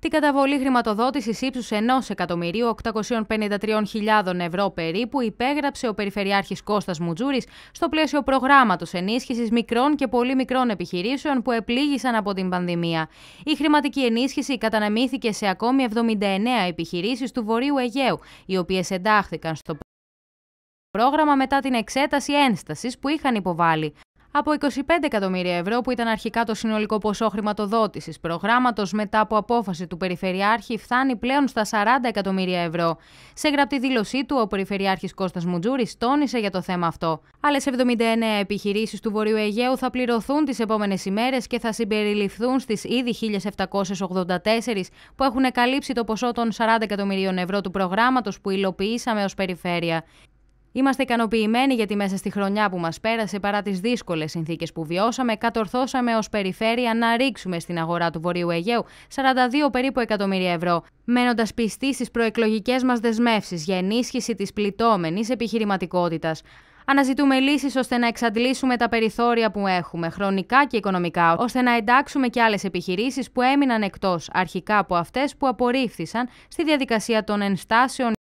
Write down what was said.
την καταβολή χρηματοδότησης ύψους 1.853.000 ευρώ περίπου υπέγραψε ο Περιφερειάρχης Κώστας Μουτζούρης στο πλαίσιο προγράμματος ενίσχυσης μικρών και πολύ μικρών επιχειρήσεων που επλήγησαν από την πανδημία. Η χρηματική ενίσχυση καταναμήθηκε σε ακόμη 79 επιχειρήσεις του Βορείου Αιγαίου, οι οποίες εντάχθηκαν στο πρόγραμμα μετά την εξέταση ένστασης που είχαν υποβάλει από 25 εκατομμύρια ευρώ που ήταν αρχικά το συνολικό ποσό χρηματοδότησης προγράμματος μετά από απόφαση του Περιφερειάρχη φτάνει πλέον στα 40 εκατομμύρια ευρώ. Σε γραπτή δήλωσή του, ο Περιφερειάρχης Κώστας Μουτζούρης τόνισε για το θέμα αυτό. Άλλες 79 επιχειρήσεις του Βορείου Αιγαίου θα πληρωθούν τις επόμενες ημέρες και θα συμπεριληφθούν στις ήδη 1784 που έχουν καλύψει το ποσό των 40 εκατομμυρίων ευρώ του προγράμματος που υλοποιήσαμε ως περιφέρεια. Είμαστε ικανοποιημένοι γιατί μέσα στη χρονιά που μας πέρασε, παρά τις δύσκολες συνθήκες που βιώσαμε, κατορθώσαμε ως περιφέρεια να ρίξουμε στην αγορά του Βορείου Αιγαίου 42 περίπου εκατομμύρια ευρώ, μένοντας πιστοί στις προεκλογικές μας δεσμεύσεις για ενίσχυση της πληττόμενης επιχειρηματικότητας. Αναζητούμε λύσεις ώστε να εξαντλήσουμε τα περιθώρια που έχουμε, χρονικά και οικονομικά, ώστε να εντάξουμε και άλλες επιχειρήσεις που έμειναν εκτός αρχικά από αυτές που απορρίφθησαν στη διαδικασία των ενστάσεων.